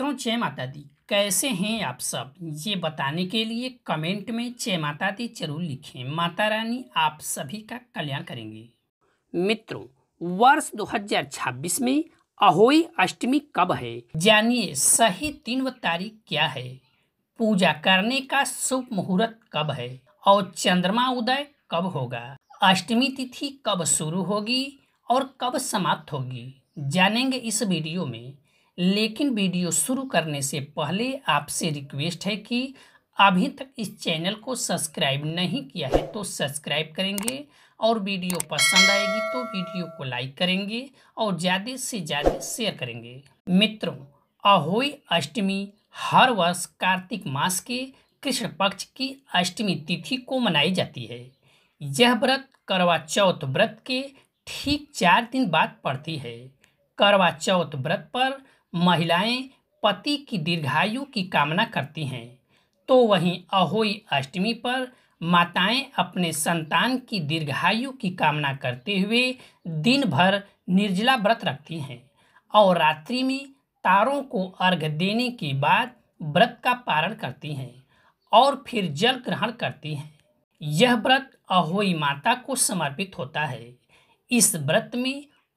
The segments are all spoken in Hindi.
मित्रों जय माता दी कैसे हैं आप सब ये बताने के लिए कमेंट में जय माता दी जरूर लिखें माता रानी आप सभी का कल्याण करेंगे मित्रों वर्ष 2026 में अहोई अष्टमी कब है जानिए सही तीन व तारीख क्या है पूजा करने का शुभ मुहूर्त कब है और चंद्रमा उदय कब होगा अष्टमी तिथि कब शुरू होगी और कब समाप्त होगी जानेंगे इस वीडियो में लेकिन वीडियो शुरू करने से पहले आपसे रिक्वेस्ट है कि अभी तक इस चैनल को सब्सक्राइब नहीं किया है तो सब्सक्राइब करेंगे और वीडियो पसंद आएगी तो वीडियो को लाइक करेंगे और ज़्यादा से ज़्यादा शेयर करेंगे मित्रों अहोई अष्टमी हर वर्ष कार्तिक मास के कृष्ण पक्ष की अष्टमी तिथि को मनाई जाती है यह व्रत करवा चौथ व्रत के ठीक चार दिन बाद पड़ती है करवा चौथ व्रत पर महिलाएं पति की दीर्घायु की कामना करती हैं तो वहीं अहोई अष्टमी पर माताएं अपने संतान की दीर्घायु की कामना करते हुए दिन भर निर्जला व्रत रखती हैं और रात्रि में तारों को अर्घ देने के बाद व्रत का पारण करती हैं और फिर जल ग्रहण करती हैं यह व्रत अहोई माता को समर्पित होता है इस व्रत में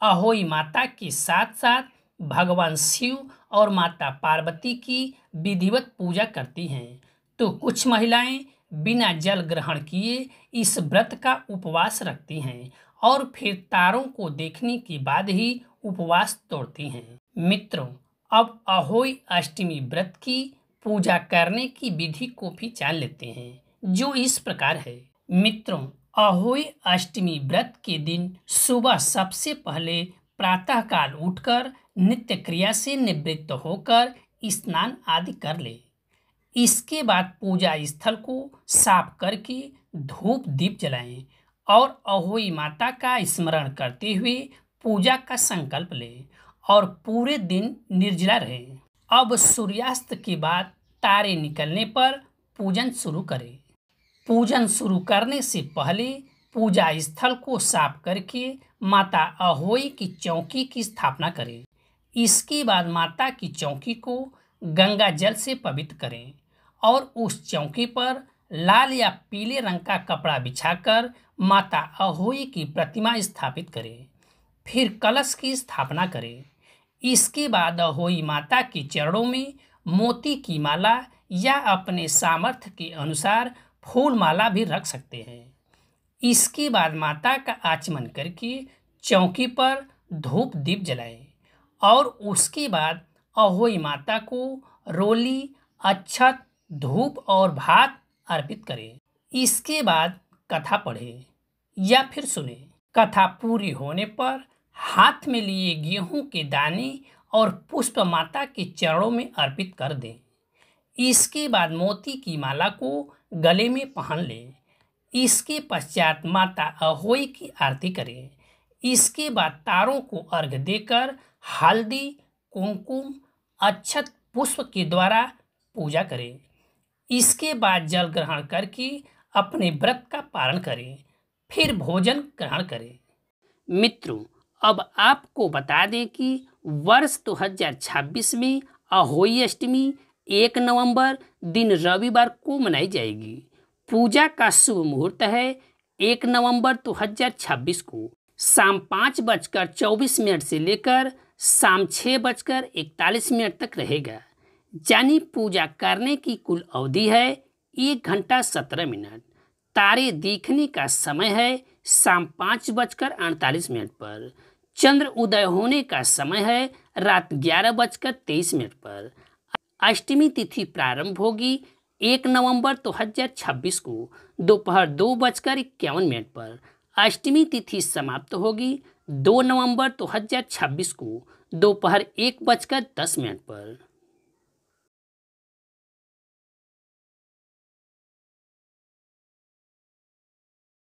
अहोई माता के साथ साथ भगवान शिव और माता पार्वती की विधिवत पूजा करती हैं तो कुछ महिलाएं बिना जल ग्रहण किए इस व्रत का उपवास रखती हैं और फिर तारों को देखने के बाद ही उपवास तोड़ती हैं मित्रों अब अहोई अष्टमी व्रत की पूजा करने की विधि को भी जान लेते हैं जो इस प्रकार है मित्रों अहोई अष्टमी व्रत के दिन सुबह सबसे पहले प्रातःकाल उठकर नित्य क्रिया से निवृत्त होकर स्नान आदि कर ले इसके बाद पूजा स्थल को साफ करके धूप दीप जलाएं और अहोई माता का स्मरण करते हुए पूजा का संकल्प लें और पूरे दिन निर्जला रहें अब सूर्यास्त के बाद तारे निकलने पर पूजन शुरू करें पूजन शुरू करने से पहले पूजा स्थल को साफ करके माता अहोई की चौकी की स्थापना करें इसके बाद माता की चौकी को गंगा जल से पवित्र करें और उस चौकी पर लाल या पीले रंग का कपड़ा बिछाकर माता अहोई की प्रतिमा स्थापित करें फिर कलश की स्थापना करें इसके बाद अहोई माता के चरणों में मोती की माला या अपने सामर्थ्य के अनुसार फूल माला भी रख सकते हैं इसके बाद माता का आचमन करके चौकी पर धूप दीप जलाएं और उसके बाद अहोई माता को रोली अच्छत धूप और भात अर्पित करें इसके बाद कथा पढ़ें या फिर सुने कथा पूरी होने पर हाथ में लिए गेहूं के दाने और पुष्प माता के चरणों में अर्पित कर दें इसके बाद मोती की माला को गले में पहन लें इसके पश्चात माता अहोई की आरती करें इसके बाद तारों को अर्घ देकर हल्दी कुमकुम अक्षत पुष्प के द्वारा पूजा करें इसके बाद जल ग्रहण करके अपने व्रत का पालन करें फिर भोजन ग्रहण करें मित्रों अब आपको बता दें कि वर्ष 2026 में अहोई अष्टमी एक नवंबर दिन रविवार को मनाई जाएगी पूजा का शुभ मुहूर्त है एक नवंबर 2026 को शाम पाँच बजकर चौबीस मिनट से लेकर शाम छः बजकर इकतालीस मिनट तक रहेगा यानी पूजा करने की कुल अवधि है एक घंटा सत्रह मिनट तारे देखने का समय है शाम पाँच बजकर अड़तालीस मिनट पर चंद्र उदय होने का समय है रात ग्यारह बजकर तेईस मिनट पर अष्टमी तिथि प्रारंभ होगी एक नवंबर दो तो हजार छब्बीस को दोपहर दो बजकर इक्यावन मिनट पर अष्टमी तिथि समाप्त होगी दो नवंबर 2026 को दोपहर एक बजकर दस मिनट पर